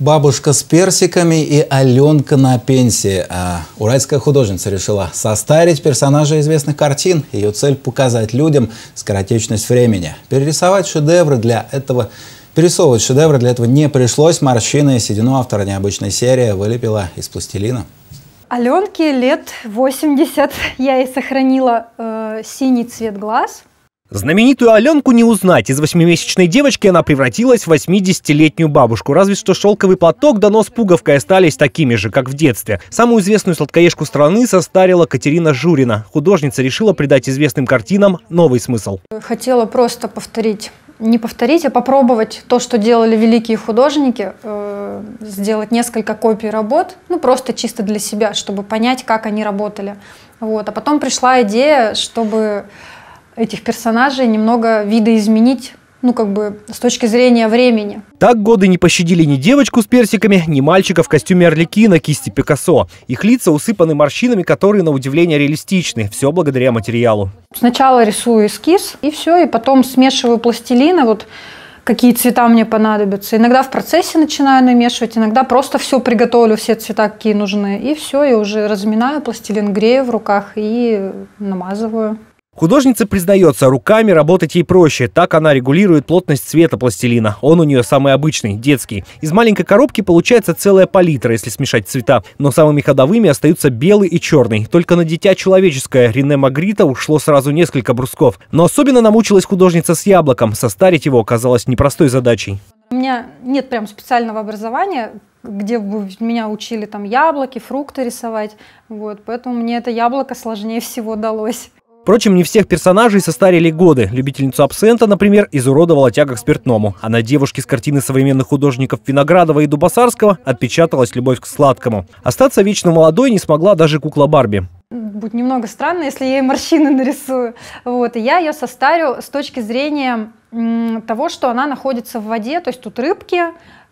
Бабушка с персиками и Аленка на пенсии. А уральская художница решила состарить персонажа известных картин. Ее цель – показать людям скоротечность времени. Перерисовать шедевры для этого Перерисовывать шедевры для этого не пришлось. Морщины и седину автора необычной серии вылепила из пластилина. Аленке лет 80. Я и сохранила э, синий цвет глаз – Знаменитую Аленку не узнать. Из восьмимесячной девочки она превратилась в 80-летнюю бабушку. Разве что шелковый платок да нос пуговкой остались такими же, как в детстве. Самую известную сладкоежку страны состарила Катерина Журина. Художница решила придать известным картинам новый смысл. Хотела просто повторить не повторить, а попробовать то, что делали великие художники, э, сделать несколько копий работ, ну просто чисто для себя, чтобы понять, как они работали. Вот. А потом пришла идея, чтобы этих персонажей немного видоизменить ну, как бы, с точки зрения времени. Так годы не пощадили ни девочку с персиками, ни мальчика в костюме Орликина кисти Пикассо. Их лица усыпаны морщинами, которые, на удивление, реалистичны. Все благодаря материалу. Сначала рисую эскиз, и все, и потом смешиваю пластилины, вот какие цвета мне понадобятся. Иногда в процессе начинаю намешивать, иногда просто все приготовлю, все цвета, какие нужны. И все, я уже разминаю пластилин, грею в руках и намазываю. Художница признается, руками работать ей проще. Так она регулирует плотность цвета пластилина. Он у нее самый обычный, детский. Из маленькой коробки получается целая палитра, если смешать цвета. Но самыми ходовыми остаются белый и черный. Только на дитя человеческое Рене Магрита ушло сразу несколько брусков. Но особенно намучилась художница с яблоком. Состарить его оказалось непростой задачей. У меня нет прям специального образования, где бы меня учили там яблоки, фрукты рисовать. Вот, поэтому мне это яблоко сложнее всего далось. Впрочем, не всех персонажей состарили годы. Любительницу абсента, например, изуродовала тяга к спиртному. А на девушке с картины современных художников Виноградова и Дубасарского отпечаталась любовь к сладкому. Остаться вечно молодой не смогла даже кукла Барби будет немного странно, если я ей морщины нарисую. Вот, и я ее состарю с точки зрения того, что она находится в воде, то есть тут рыбки,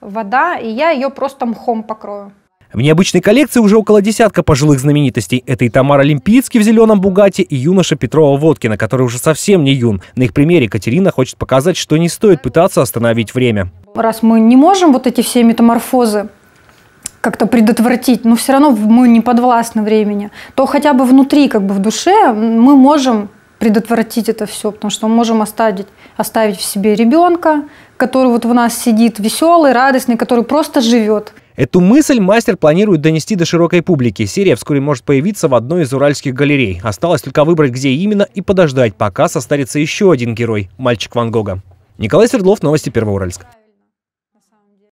вода, и я ее просто мхом покрою. В необычной коллекции уже около десятка пожилых знаменитостей. Это и Тамара Олимпийский в зеленом Бугате, и юноша Петрова Водкина, который уже совсем не юн. На их примере Катерина хочет показать, что не стоит пытаться остановить время. Раз мы не можем вот эти все метаморфозы как-то предотвратить, но ну, все равно мы не подвластны времени, то хотя бы внутри, как бы в душе, мы можем предотвратить это все, потому что мы можем оставить, оставить в себе ребенка, который вот в нас сидит веселый, радостный, который просто живет. Эту мысль мастер планирует донести до широкой публики. Серия вскоре может появиться в одной из уральских галерей. Осталось только выбрать, где именно, и подождать, пока состарится еще один герой – мальчик Ван Гога. Николай Свердлов, новости Первоуральск.